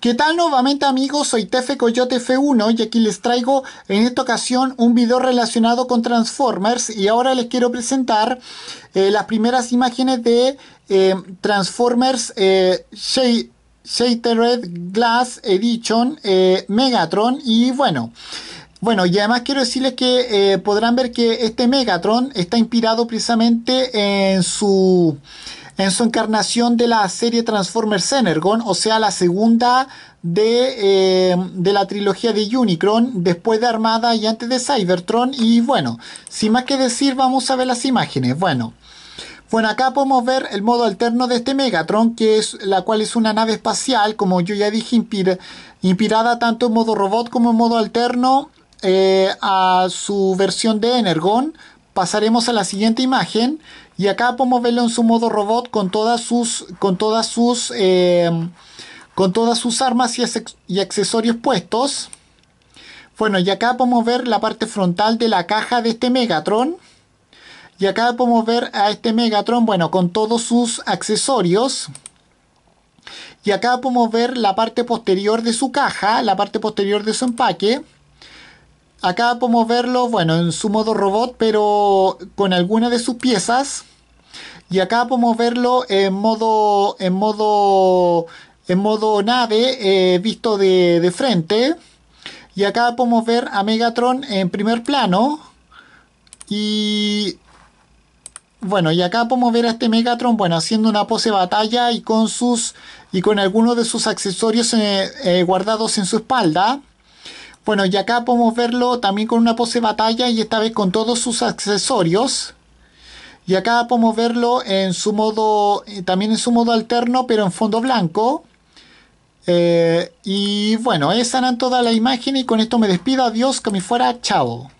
¿Qué tal nuevamente amigos? Soy Tefe Coyote F1 y aquí les traigo en esta ocasión un video relacionado con Transformers y ahora les quiero presentar eh, las primeras imágenes de eh, Transformers eh, Glass Edition eh, Megatron y bueno... Bueno, y además quiero decirles que eh, podrán ver que este Megatron está inspirado precisamente en su en su encarnación de la serie Transformers Energon, o sea, la segunda eh, de, la trilogía de Unicron, después de Armada y antes de Cybertron. Y bueno, sin más que decir, vamos a ver las imágenes. Bueno. Bueno, acá podemos ver el modo alterno de este Megatron, que es la cual es una nave espacial, como yo ya dije, inspirada tanto en modo robot como en modo alterno eh, a su versión de Energon, pasaremos a la siguiente imagen y acá podemos verlo en su modo robot con todas sus con todas sus eh, con todas sus armas y, y, accesorios puestos. Bueno, y acá podemos ver la parte frontal de la caja de este Megatron. Y acá podemos ver a este Megatron, bueno, con todos sus accesorios. Y acá podemos ver la parte posterior de su caja, la parte posterior de su empaque. Acá podemos verlo, bueno, en su modo robot, pero con alguna de sus piezas. Y acá podemos verlo en modo, en modo, en modo nave, eh, visto de, frente. Y acá podemos ver a Megatron en primer plano. Y bueno, y acá podemos ver a este Megatron, bueno, haciendo una pose batalla y con sus y con algunos de sus accesorios eh, eh, guardados en su espalda. Bueno, y acá podemos verlo también con una pose batalla y esta vez con todos sus accesorios. Y acá podemos verlo en su modo, eh, también en su modo alterno, pero en fondo blanco. Eh, y bueno, esa eran toda la imagen y con esto me despido. Adiós, que me fuera, chao.